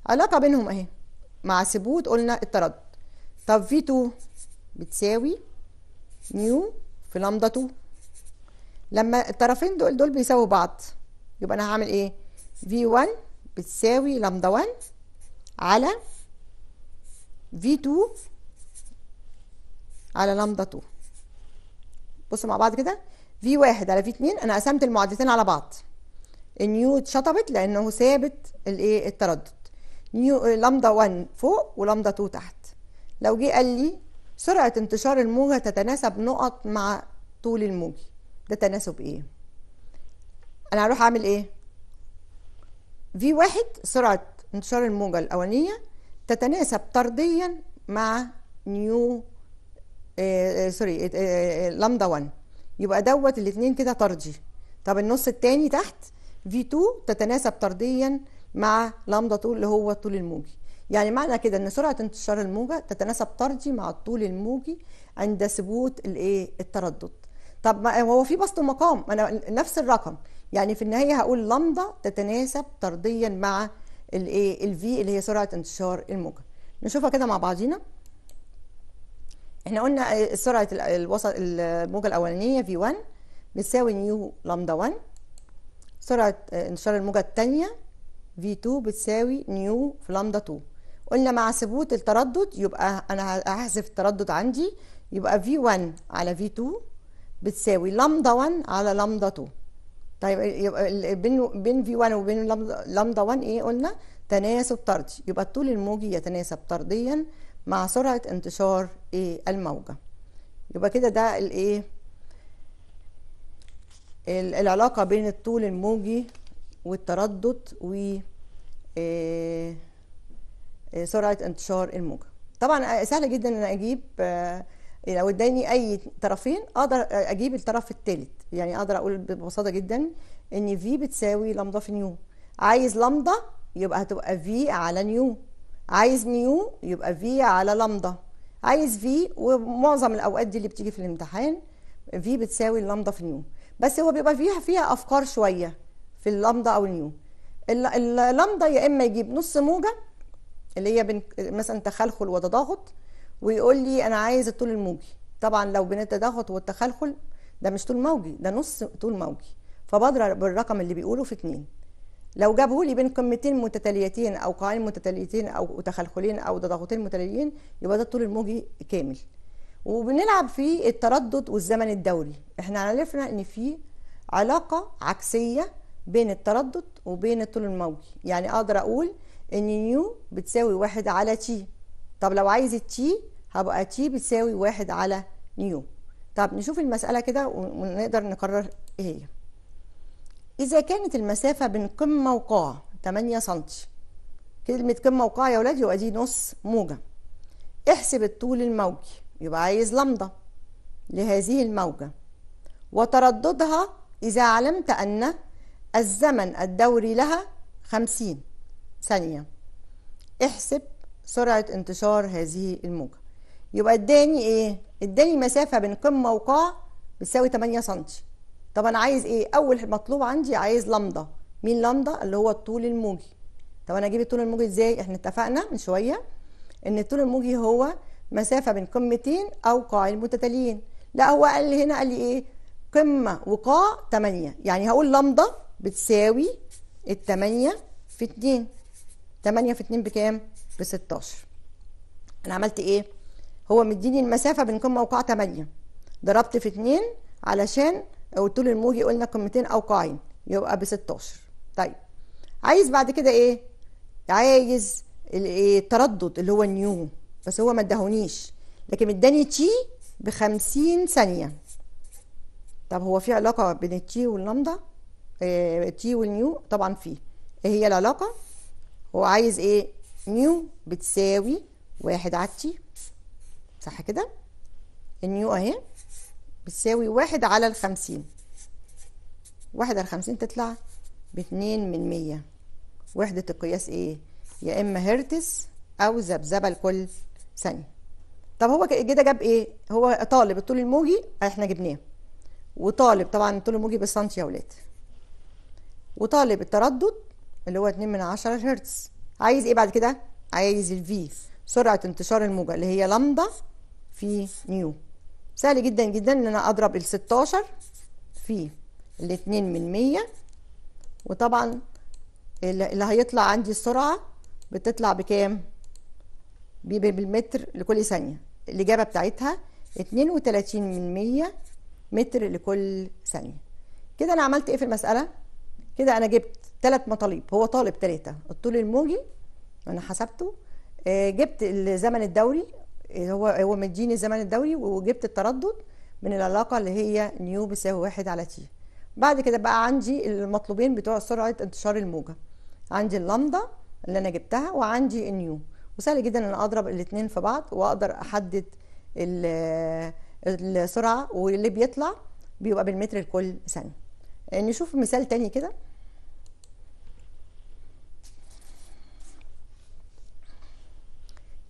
علاقة بينهم اهي مع ثبوت قلنا التردد طب في 2 بتساوي نيو في لامدا 2 لما الطرفين دول دول بيساووا بعض يبقى انا هعمل ايه في 1 بتساوي لامدا 1 على في 2 على لامدا 2 بصوا مع بعض كده في واحد على في اتنين انا قسمت المعادلتين على بعض النيو اتشطبت لانه ثابت الايه التردد نيو لامدا 1 فوق ولامدا 2 تحت لو جه قال لي سرعه انتشار الموجه تتناسب نقط مع طول الموجي ده تناسب ايه انا هروح اعمل ايه في واحد سرعه انتشار الموجه الاولانيه تتناسب طرديا مع نيو سوري لامدا 1 يبقى دوت الاثنين كده طردي طب النص الثاني تحت في 2 تتناسب طرديا مع لامدا طول اللي هو الطول الموجي يعني معنى كده ان سرعه انتشار الموجه تتناسب طردي مع الطول الموجي عند ثبوت الايه التردد طب ما آه، هو في بسط مقام انا نفس الرقم يعني في النهايه هقول لامدا تتناسب طرديا مع الايه الفي اللي هي سرعه انتشار الموجه نشوفها كده مع بعضينا احنا قلنا سرعه الوسط الموجه الاولانيه في 1 بتساوي نيو لامدا 1 سرعه آه، انتشار الموجه الثانيه في 2 بتساوي نيو في لامدا 2 قلنا مع ثبوت التردد يبقى انا هحذف التردد عندي يبقى في 1 على في 2 بتساوي لامدا 1 على لامدا 2 طيب آه، يبقى بين بين في 1 وبين لامدا 1 ايه قلنا تناسب طردي يبقى الطول الموجي يتناسب طرديا مع سرعة انتشار ايه الموجة يبقى كده ده الايه العلاقة بين الطول الموجي والتردد و آه آه سرعة انتشار الموجة طبعا سهل جدا ان اجيب آه لو اداني اي طرفين اقدر اجيب الطرف الثالث يعني اقدر اقول ببساطه جدا ان في بتساوي لمضة في نيو عايز لمضة يبقى هتبقى في على نيو عايز نيو يبقى في على لمدة عايز في ومعظم الأوقات دي اللي بتيجي في الامتحان في بتساوي اللمدة في نيو بس هو بيبقى فيها فيها أفكار شوية في اللمدة أو النيو اللمدة يا إما يجيب نص موجة اللي هي بن... مثلا تخلخل وتضاغط ويقول لي أنا عايز الطول الموجي طبعا لو بين التضاغط والتخلخل ده مش طول موجي ده نص طول موجي فبضرب الرقم اللي بيقوله في اتنين لو جابه لي بين قمتين متتاليتين او قاعين متتاليتين او تخلخلين او ضغوطين متتاليين يبقى ده الطول الموجي كامل وبنلعب في التردد والزمن الدوري احنا عرفنا ان في علاقه عكسيه بين التردد وبين الطول الموجي يعني اقدر اقول ان نيو بتساوي واحد على تي طب لو عايز التي هبقى تي بتساوي واحد على نيو طب نشوف المساله كده ونقدر نقرر ايه هي إذا كانت المسافة بين قمة وقاع 8 سم كلمة قمة وقاع يا ولاد يبقى دي نص موجة احسب الطول الموجي يبقى عايز لمضة لهذه الموجة وترددها إذا علمت أن الزمن الدوري لها 50 ثانية احسب سرعة انتشار هذه الموجة يبقى اداني ايه؟ اداني مسافة بين قمة وقاع بتساوي 8 سنتي طب انا عايز ايه اول مطلوب عندي عايز لمدا مين لمدا اللي هو الطول الموجي طب انا اجيب الطول الموجي ازاي احنا اتفقنا من شويه ان الطول الموجي هو مسافه بين قمتين او قاعين متتاليين لا هو قال لي هنا قال لي ايه قمه وقاع 8 يعني هقول لمدا بتساوي ال 8 في 2 8 في 2 بكام ب 16 انا عملت ايه هو مديني المسافه بين قمه وقاع 8 ضربت في 2 علشان والطول الموجي قلنا قيمتين او قاعين يبقى ب 16 طيب عايز بعد كده ايه عايز التردد إيه؟ اللي هو نيو بس هو ما ادهونيش لكن اداني تي ب 50 ثانيه طب هو في علاقه بين التي واللامدا اه تي والنيو طبعا في ايه هي العلاقه هو عايز ايه نيو بتساوي واحد على تي صح كده النيو اهي بتساوي واحد على الخمسين واحد على الخمسين تطلع باتنين من مية وحدة القياس ايه يا اما هرتز او ذبذبة لكل ثانية طب هو كده جاب ايه هو طالب الطول الموجي احنا جبناه وطالب طبعا الطول الموجي بالسنتي يا ولاد وطالب التردد اللي هو اتنين من عشرة هرتز عايز ايه بعد كده عايز الفي سرعة انتشار الموجة اللي هي لمدا في نيو سهل جدا جدا ان انا اضرب ال 16 في 2 من 100 وطبعا اللي هيطلع عندي السرعة بتطلع بكام بالمتر لكل ثانية الإجابة بتاعتها 32 من 100 متر لكل ثانية كده أنا عملت إيه في المسألة كده أنا جبت ثلاث مطالب هو طالب ثلاثه الطول الموجي انا حسبته آه، جبت الزمن الدوري إيه، هو هو مديني الزمن الدوري وجبت التردد من العلاقه اللي هي نيو بيساوي واحد على تي بعد كده بقى عندي المطلوبين بتوع سرعه انتشار الموجه عندي اللامدا اللي انا جبتها وعندي النيو وسهل جدا ان انا اضرب الاثنين في بعض واقدر احدد السرعه واللي بيطلع بيبقى بالمتر لكل ثانيه نشوف مثال تاني كده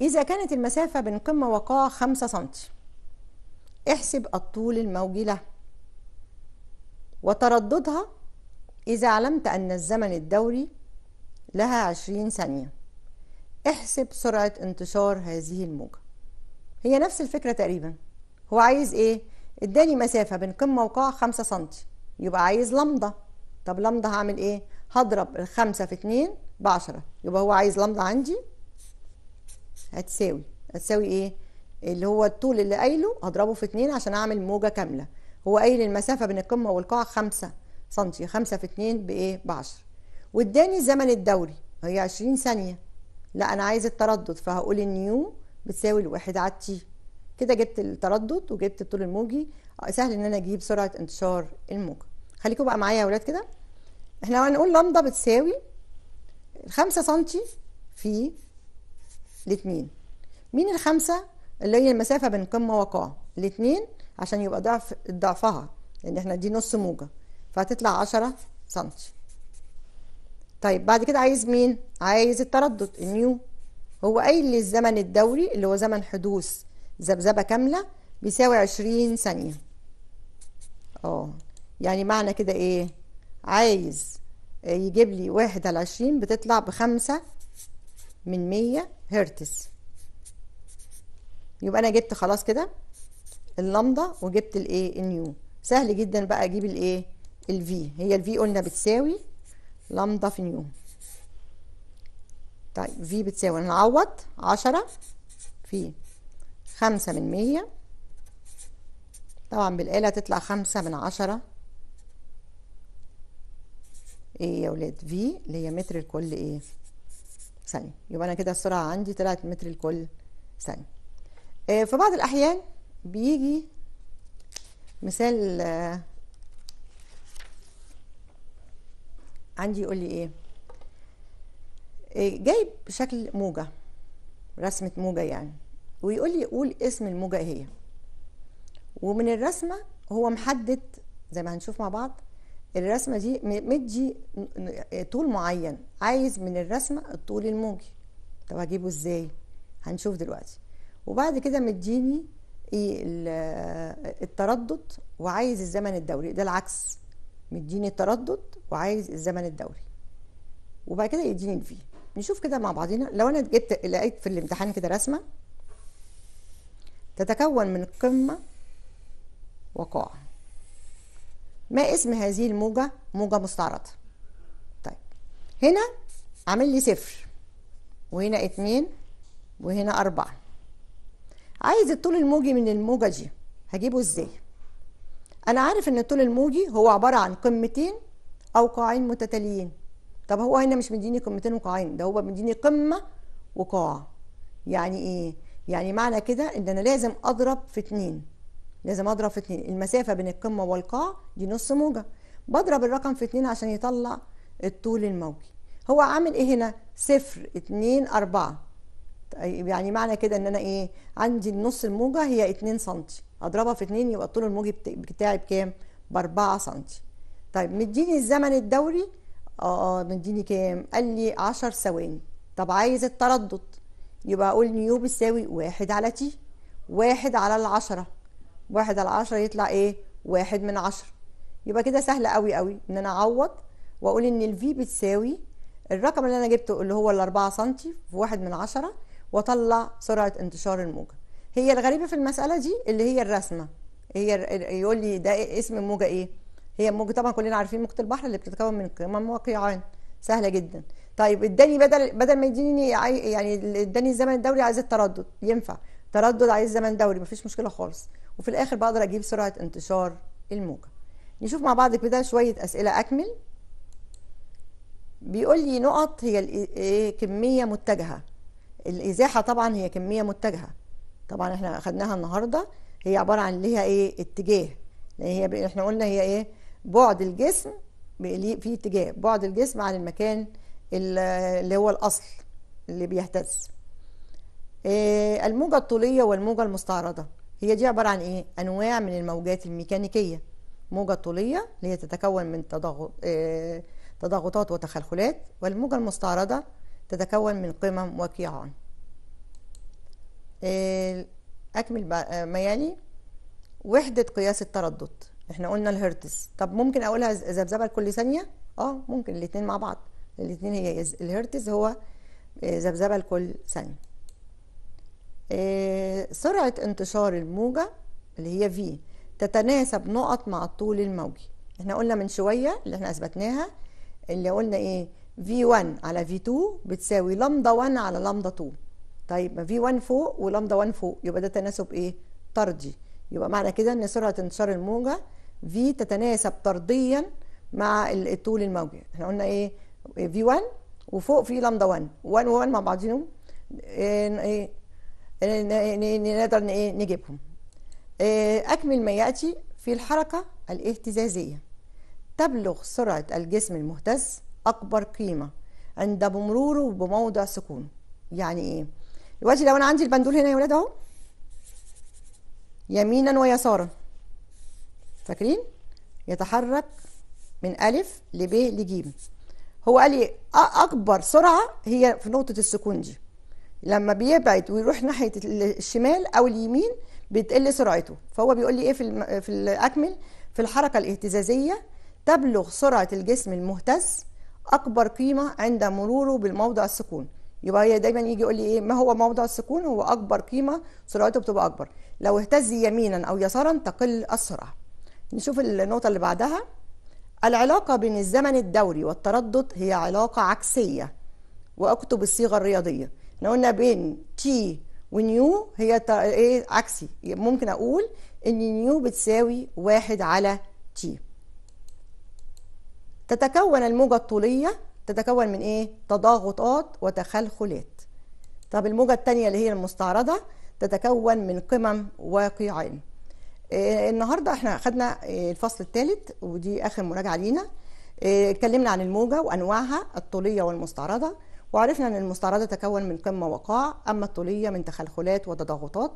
إذا كانت المسافة بين قمة وقاع 5 سم احسب الطول الموجي له وترددها إذا علمت أن الزمن الدوري لها 20 ثانية احسب سرعة انتشار هذه الموجة هي نفس الفكرة تقريبا هو عايز ايه؟ اداني مسافة بين قمة وقاع 5 سم يبقى عايز لمضة طب لمضة هعمل ايه؟ هضرب الخمسة في اتنين بعشرة يبقى هو عايز لمضة عندي هتساوي هتساوي ايه اللي هو الطول اللي قايله هضربه في اتنين عشان اعمل موجه كامله هو قايل المسافه بين القمه والقاع خمسة سنتي خمسة في اتنين بايه بعشر واداني الزمن الدوري هي عشرين ثانيه لا انا عايز التردد فهقول النيو بتساوي الواحد على التي كده جبت التردد وجبت الطول الموجي سهل ان انا اجيب سرعه انتشار الموجه خليكم بقى معايا يا اولاد كده احنا هنقول لمضه بتساوي 5 سم في الاثنين مين الخمسة اللي هي المسافة بين قمة وقاع الاثنين عشان يبقى ضعف ضعفها لأن احنا دي نص موجة فهتطلع عشرة سنتي طيب بعد كده عايز مين؟ عايز التردد النيو هو قايل لي الزمن الدوري اللي هو زمن حدوث ذبذبة كاملة بيساوي عشرين ثانية اه يعني معنى كده ايه؟ عايز يجيب لي واحد على عشرين بتطلع بخمسة من 100 هرتز يبقى انا جبت خلاص كده اللمضة وجبت الايه النيو سهل جدا بقى اجيب الايه الفي هي الفي قلنا بتساوي لمضة في نيو طيب في بتساوي نعوض 10 في 5 من 100 طبعا بالآلة هتطلع 5 من 10 ايه يا ولاد في اللي هي متر لكل ايه ثانية يبقى أنا كده السرعة عندي طلعت متر لكل ثانية آه، في بعض الأحيان بيجي مثال آه، عندي يقول لي إيه آه، جايب شكل موجة رسمة موجة يعني ويقول لي قول اسم الموجة هي إيه. ومن الرسمة هو محدد زي ما هنشوف مع بعض الرسمه دي مدي آه، طول معين عايز من الرسمه الطول الموجي طب هجيبه ازاي هنشوف دلوقتي وبعد كده مديني ايه التردد وعايز الزمن الدوري ده العكس مديني التردد وعايز الزمن الدوري وبعد كده يديني الفي نشوف كده مع بعضنا لو انا جبت لقيت في الامتحان كده رسمه تتكون من قمه وقاع ما اسم هذه الموجة موجة مستعرضة طيب هنا عامل لي صفر وهنا اتنين وهنا أربعة عايز الطول الموجي من الموجة دي هجيبه ازاي أنا عارف إن الطول الموجي هو عبارة عن قمتين أو قاعين متتاليين طب هو هنا مش مديني قمتين وقاعين ده هو مديني قمة وقاع يعني ايه يعني معنى كده ان انا لازم اضرب في اتنين لازم اضرب في اتنين المسافه بين القمه والقاع دي نص موجه بضرب الرقم في اتنين عشان يطلع الطول الموجي هو عامل ايه هنا صفر اتنين اربعة طيب يعني معنى كده ان انا ايه عندي النص الموجة هي اتنين سنتي اضربها في اتنين يبقى الطول الموجي بتاعي بكام باربعة سنتي طيب مديني الزمن الدوري آه،, اه مديني كام قال لي عشر ثواني طب عايز التردد يبقى اقول نيو بيساوي واحد على تي واحد على العشرة واحد على عشرة يطلع ايه واحد من عشرة يبقى كده سهل قوي قوي ان انا اعوض واقول ان الفي بتساوي الرقم اللي انا جبته اللي هو الاربعة سنتي في واحد من عشرة واطلع سرعة انتشار الموجة هي الغريبة في المسألة دي اللي هي الرسمة هي يقول لي ده إيه اسم الموجة ايه هي الموجة طبعا كلنا عارفين موجة البحر اللي بتتكون من قمم وقيعان سهلة جدا طيب اداني بدل بدل ما يديني يعني اداني الزمن الدوري عايز التردد ينفع تردد عايز زمن دوري مفيش مشكلة خالص وفي الاخر بقدر اجيب سرعه انتشار الموجه نشوف مع بعض كده شويه اسئله اكمل بيقول لي نقط هي إيه كميه متجهه الازاحه طبعا هي كميه متجهه طبعا احنا اخدناها النهارده هي عباره عن ليها ايه اتجاه لان يعني هي احنا قلنا هي ايه بعد الجسم في اتجاه بعد الجسم عن المكان اللي هو الاصل اللي بيهتز إيه الموجه الطوليه والموجه المستعرضه هي دي عبارة عن ايه؟ انواع من الموجات الميكانيكية موجة طولية اللي هي تتكون من تضغط آه، تضاغطات وتخلخلات والموجة المستعرضة تتكون من قمم وقيعان أكمل آه، ما يلي وحدة قياس التردد احنا قلنا الهرتز طب ممكن أقولها ذبذبة لكل ثانية؟ اه ممكن الاثنين مع بعض الاثنين هي الهرتز هو آه، ذبذبة لكل ثانية آه، سرعة انتشار الموجة اللي هي في تتناسب نقط مع الطول الموجي احنا قلنا من شوية اللي احنا اثبتناها اللي قلنا ايه V1 على V2 بتساوي لمدا 1 على لمدا 2 طيب ما V1 فوق ولمدا 1 فوق يبقى ده تناسب ايه طردي يبقى معنى كده ان سرعة انتشار الموجة V تتناسب طرديا مع الطول الموجي احنا قلنا ايه V1 وفوق في لمدا 1 1 و1 مع بعضهم آه، ايه نقدر إيه، نجيبهم إيه، أكمل ما يأتي في الحركة الاهتزازية تبلغ سرعة الجسم المهتز أكبر قيمة عند بمروره بموضع سكون يعني إيه؟ دلوقتي لو أنا عندي البندول هنا يا ولاد أهو يمينا ويسارا فاكرين؟ يتحرك من ألف لب لج هو قال لي أكبر سرعة هي في نقطة السكون دي لما بيبعد ويروح ناحيه الشمال او اليمين بتقل سرعته فهو بيقول لي ايه في في اكمل في الحركه الاهتزازيه تبلغ سرعه الجسم المهتز اكبر قيمه عند مروره بالموضع السكون يبقى هي دايما يجي يقول لي ايه ما هو موضع السكون هو اكبر قيمه سرعته بتبقى اكبر لو اهتز يمينا او يسارا تقل السرعه نشوف النقطه اللي بعدها العلاقه بين الزمن الدوري والتردد هي علاقه عكسيه واكتب الصيغه الرياضيه احنا قلنا بين تي ونيو هي ايه عكسي ممكن اقول ان نيو بتساوي واحد على تي تتكون الموجة الطولية تتكون من ايه تضاغطات وتخلخلات طب الموجة الثانية اللي هي المستعرضة تتكون من قمم واقعين إيه النهاردة احنا خدنا آه، الفصل الثالث ودي اخر مراجعة لينا آه، اتكلمنا عن الموجة وانواعها الطولية والمستعرضة وعرفنا أن المستعرضة تكون من قمة وقاع أما الطولية من تخلخلات وتضاغطات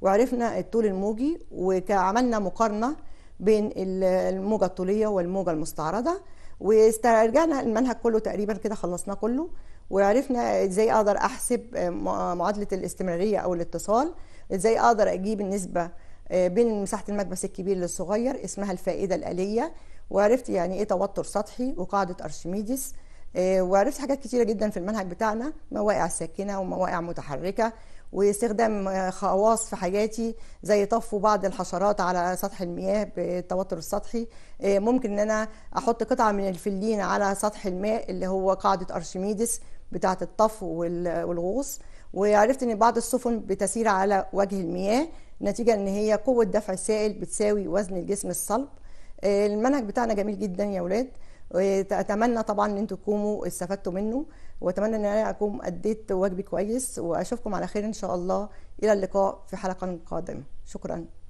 وعرفنا الطول الموجي وعملنا مقارنة بين الموجة الطولية والموجة المستعرضة واسترجعنا المنهج كله تقريبا كده خلصناه كله وعرفنا ازاي اقدر احسب آه، آه، معادله الاستمراريه او الاتصال ازاي اقدر اجيب النسبه آه، بين مساحه المكبس الكبير للصغير اسمها الفائده الاليه وعرفت يعني ايه توتر سطحي وقاعده ارشميدس آه، وعرفت حاجات كتيره جدا في المنهج بتاعنا مواقع ساكنه ومواقع متحركه واستخدام آه، خواص في حياتي زي طفو بعض الحشرات على سطح المياه بالتوتر السطحي آه، ممكن ان انا احط قطعه من الفلين على سطح الماء اللي هو قاعده ارشميدس بتاعه الطفو والغوص وعرفت ان بعض السفن بتسير على وجه المياه نتيجه ان هي قوه دفع السائل بتساوي وزن الجسم الصلب المنهج بتاعنا جميل جدا يا ولاد اتمنى طبعا ان انتم تكونوا استفدتوا منه واتمنى ان انا اكون اديت واجبي كويس واشوفكم على خير ان شاء الله الى اللقاء في حلقه قادمه شكرا